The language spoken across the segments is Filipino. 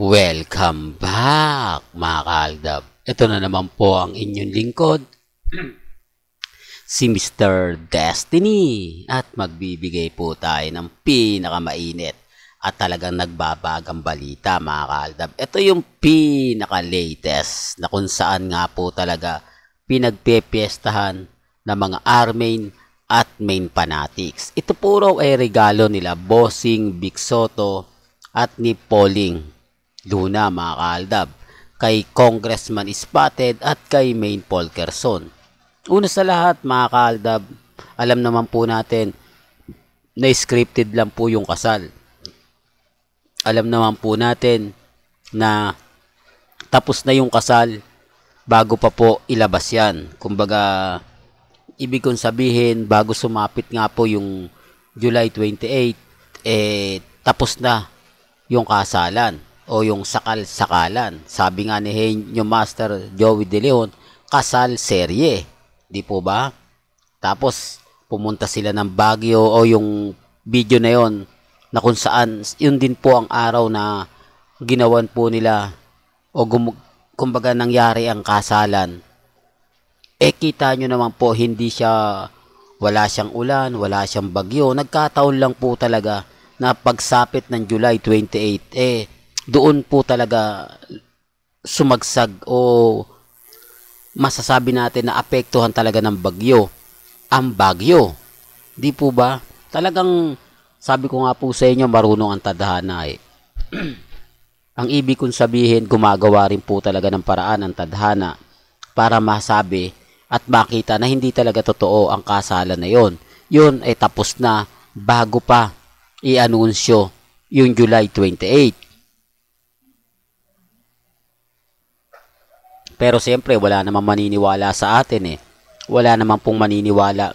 Welcome back mga kaaldab. Ito na naman po ang inyong lingkod, si Mr. Destiny. At magbibigay po tayo ng pinakamainit at talagang nagbabagang balita mga kaaldab. Ito yung pinaka-latest na kung saan nga po talaga pinagpepiestahan ng mga Armain at main fanatics. Ito puro ay regalo nila Bossing, Big Soto at ni Pauling Luna mga kay Congressman Spotted at kay Main Polkerson. Kerson. Una sa lahat mga alam naman po natin na scripted lang po yung kasal. Alam naman po natin na tapos na yung kasal bago pa po ilabas yan. Kumbaga, ibig kong sabihin, bago sumapit nga po yung July 28, eh, tapos na yung kasalan o yung sakal-sakalan. Sabi nga ni Henyo Master Joey De Leon, kasal serye. Di po ba? Tapos, pumunta sila ng Baguio o yung video na yon na kung saan, yun din po ang araw na ginawan po nila o gum- kumbaga nangyari ang kasalan. Eh kita nyo naman po, hindi siya, wala siyang ulan, wala siyang bagyo. Nagkataon lang po talaga na pagsapit ng July 28, eh doon po talaga sumagsag o masasabi natin na apektuhan talaga ng bagyo ang bagyo di po ba talagang sabi ko nga po sa inyo marunong ang tadhana eh ang ibig kong sabihin gumagawa rin po talaga ng paraan ang tadhana para masabi at makita na hindi talaga totoo ang kasalan na yon yun ay tapos na bago pa i-anunsyo yung July 28 Pero siyempre, wala namang maniniwala sa atin eh. Wala namang pong maniniwala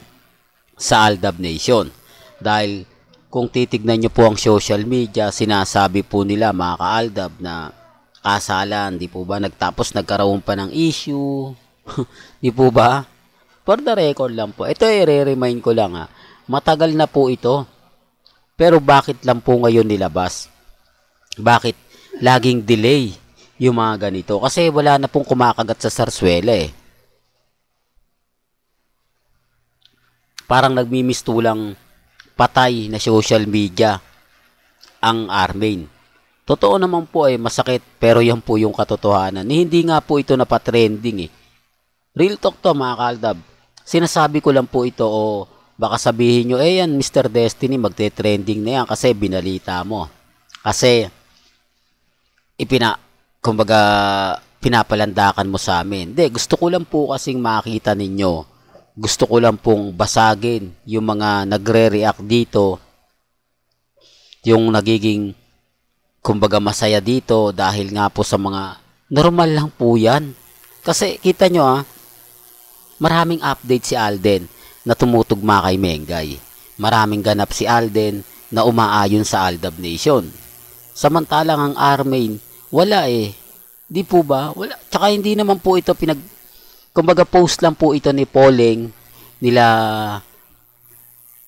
sa Aldab Nation. Dahil kung titignan nyo po ang social media, sinasabi po nila mga ka-Aldab na kasalan, di po ba? Nagtapos nagkaroon pa ng issue. di po ba? For the record lang po. Ito ay re-remind ko lang ha. Matagal na po ito. Pero bakit lang po ngayon nilabas? Bakit laging delay? yung mga ganito. Kasi wala na pong kumakagat sa sarsuela eh. Parang nagmimistulang patay na social media ang Armain. Totoo naman po ay eh, masakit pero yan po yung katotohanan. Eh, hindi nga po ito napatrending eh. Real talk to mga kaldab. Sinasabi ko lang po ito o oh, baka sabihin nyo, eh yan Mr. Destiny magte-trending na yan kasi binalita mo. Kasi ipina kumbaga, pinapalandakan mo sa amin. Hindi, gusto ko lang po kasing makita ninyo. Gusto ko lang pong basagin yung mga nagre-react dito. Yung nagiging, kumbaga, masaya dito dahil nga po sa mga, normal lang po yan. Kasi, kita nyo ah, maraming update si Alden na tumutugma kay Mengay. Maraming ganap si Alden na umaayon sa Aldab Nation. Samantalang ang Armain wala eh. Di po ba? Wala. Tsaka hindi naman po ito pinag... Kumbaga post lang po ito ni Pauling, nila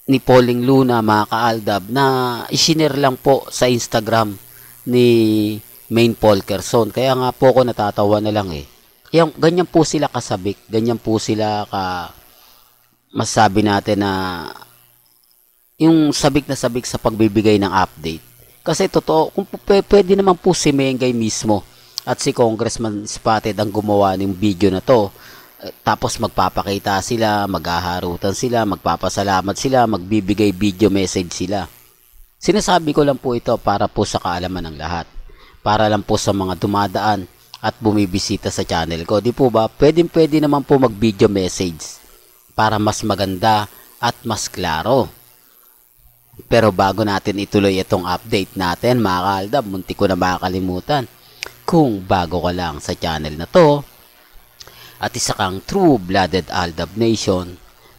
ni Pauling Luna, mga ka-Aldab na isiner lang po sa Instagram ni Main Paul Kerson. Kaya nga po ako natatawa na lang eh. Yung, ganyan po sila kasabik, ganyan po sila ka masabi natin na yung sabik na sabik sa pagbibigay ng update. Kasi totoo, kung pwede naman po si Mengay mismo at si Congressman Spotted ang gumawa ng video na to, eh, tapos magpapakita sila, maghaharutan sila, magpapasalamat sila, magbibigay video message sila. Sinasabi ko lang po ito para po sa kaalaman ng lahat. Para lang po sa mga dumadaan at bumibisita sa channel ko. Di po ba? Pwedeng pwede naman po mag video message para mas maganda at mas klaro. Pero bago natin ituloy itong update natin mga kaaldab, munti ko na makakalimutan. Kung bago ka lang sa channel na to, at isa kang true-blooded Aldab Nation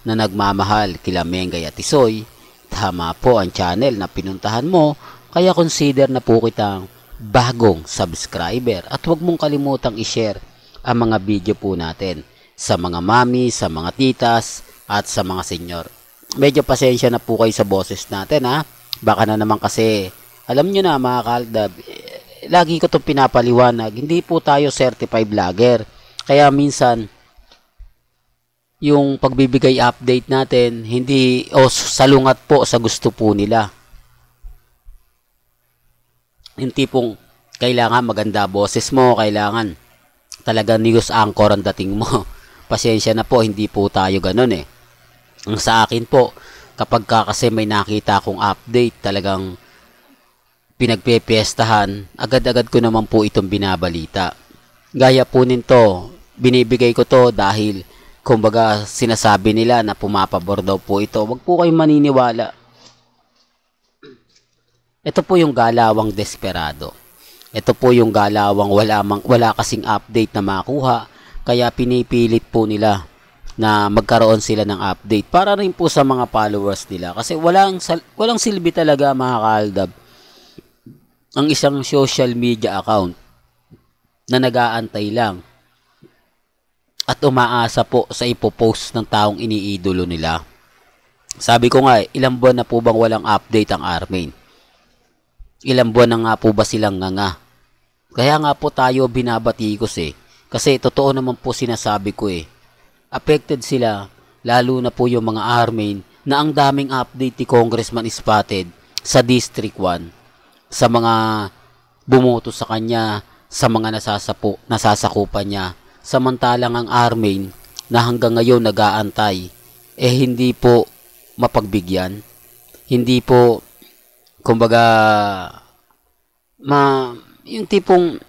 na nagmamahal kila Mengay at Isoy, tama po ang channel na pinuntahan mo kaya consider na po kitang bagong subscriber at huwag mong kalimutang i-share ang mga video po natin sa mga mami, sa mga titas at sa mga senyor medyo pasensya na po kayo sa boses natin ha. Baka na naman kasi, alam nyo na mga kaldab, eh, lagi ko itong pinapaliwanag, hindi po tayo certified vlogger. Kaya minsan, yung pagbibigay update natin, hindi, o salungat po sa gusto po nila. Yung tipong, kailangan maganda boses mo, kailangan talaga news anchor ang dating mo. Pasensya na po, hindi po tayo ganun eh sa akin po, kapag ka kasi may nakita akong update, talagang pinagpepiestahan, agad-agad ko naman po itong binabalita. Gaya po nito, binibigay ko to dahil kumbaga sinasabi nila na pumapabor daw po ito. Huwag po kayong maniniwala. Ito po yung galawang desperado. Ito po yung galawang wala, mang, wala kasing update na makuha kaya pinipilit po nila na magkaroon sila ng update para rin po sa mga followers nila kasi walang walang silbi talaga mga kaaldab ang isang social media account na nagaantay lang at umaasa po sa ipopost ng taong iniidolo nila. Sabi ko nga, ilang buwan na po bang walang update ang Armin? Ilang buwan na nga po ba silang nga nga? Kaya nga po tayo binabatikos eh. Kasi totoo naman po sinasabi ko eh Affected sila, lalo na po yung mga Armin na ang daming update ni Congressman Spotted sa District 1 sa mga bumoto sa kanya sa mga nasasapo, nasasakupan niya samantalang ang Armin na hanggang ngayon nag-aantay eh hindi po mapagbigyan hindi po kumbaga ma yung tipong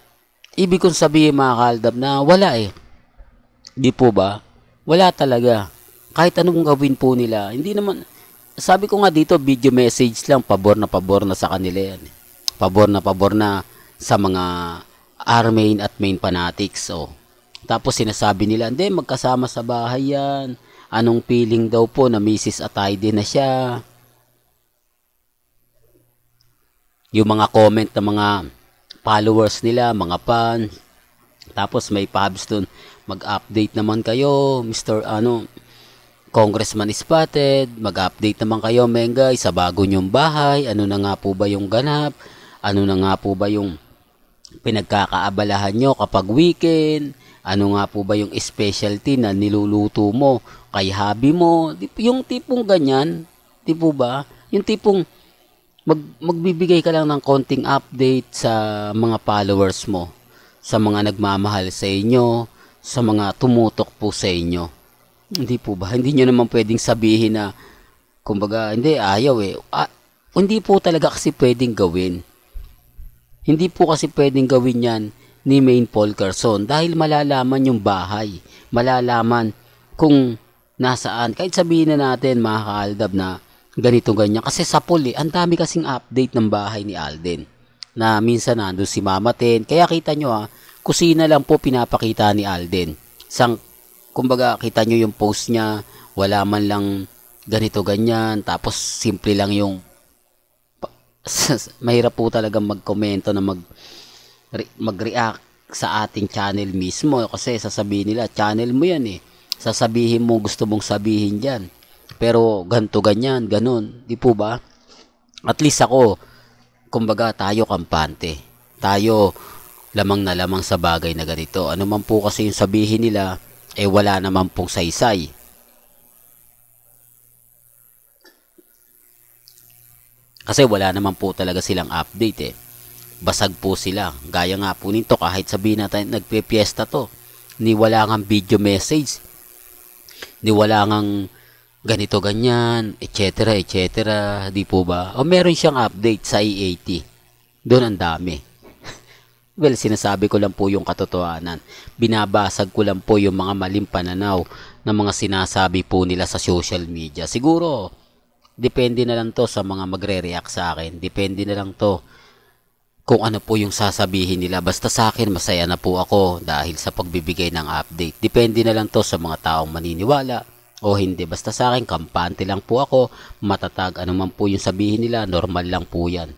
ibig kong sabihin mga kaldab na wala eh di po ba wala talaga. Kahit anong gawin po nila, hindi naman, sabi ko nga dito, video message lang, pabor na pabor na sa kanila yan. Pabor na pabor na sa mga armain at main fanatics. Oh. Tapos sinasabi nila, hindi, magkasama sa bahay yan. Anong feeling daw po na misis at Atayde na siya. Yung mga comment ng mga followers nila, mga fans, tapos may pubs doon. Mag-update naman kayo, Mr. ano, Congressman is spotted, mag-update naman kayo Mengay sa bago niyong bahay, ano na nga po ba yung ganap, ano na nga po ba yung pinagkakaabalahan nyo kapag weekend, ano nga po ba yung specialty na niluluto mo kay hobby mo, yung tipong ganyan, di po ba? Yung tipong mag, magbibigay ka lang ng konting update sa mga followers mo sa mga nagmamahal sa inyo, sa mga tumutok po sa inyo. Hindi po ba? Hindi nyo naman pwedeng sabihin na, kumbaga, hindi, ayaw eh. Ah, hindi po talaga kasi pwedeng gawin. Hindi po kasi pwedeng gawin yan ni Maine Paul Carson dahil malalaman yung bahay. Malalaman kung nasaan. Kahit sabihin na natin mga kaaldab na ganito ganyan. Kasi sa pool eh, ang dami kasing update ng bahay ni Alden na minsan nandun si Mama Ten. Kaya kita nyo ha, ah, kusina lang po pinapakita ni Alden. Sang, kumbaga kita nyo yung post niya, wala man lang ganito ganyan, tapos simple lang yung mahirap po talaga magkomento na mag mag-react sa ating channel mismo kasi sasabihin nila channel mo yan eh sasabihin mo gusto mong sabihin diyan pero ganto ganyan ganun di po ba at least ako kumbaga tayo kampante. Tayo lamang na lamang sa bagay na ganito. Ano man po kasi yung sabihin nila, eh wala naman pong saysay. Kasi wala naman po talaga silang update eh. Basag po sila. Gaya nga po nito kahit sabihin natin nagpipiesta to. Ni wala ngang video message. Ni wala ngang ganito ganyan, etc. etc. Di po ba? O meron siyang update sa EAT. Doon ang dami. well, sinasabi ko lang po yung katotohanan. Binabasag ko lang po yung mga maling pananaw na mga sinasabi po nila sa social media. Siguro, depende na lang to sa mga magre-react sa akin. Depende na lang to kung ano po yung sasabihin nila. Basta sa akin, masaya na po ako dahil sa pagbibigay ng update. Depende na lang to sa mga taong maniniwala, o hindi. Basta sa akin, kampante lang po ako, matatag anuman po yung sabihin nila, normal lang po yan.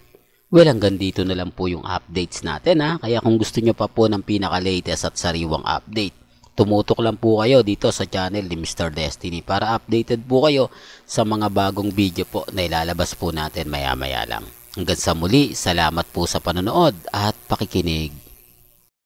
Well, hanggang dito na lang po yung updates natin ha. Kaya kung gusto nyo pa po ng pinaka-latest at sariwang update, tumutok lang po kayo dito sa channel ni Mr. Destiny para updated po kayo sa mga bagong video po na ilalabas po natin maya-maya lang. Hanggang sa muli, salamat po sa panonood at pakikinig.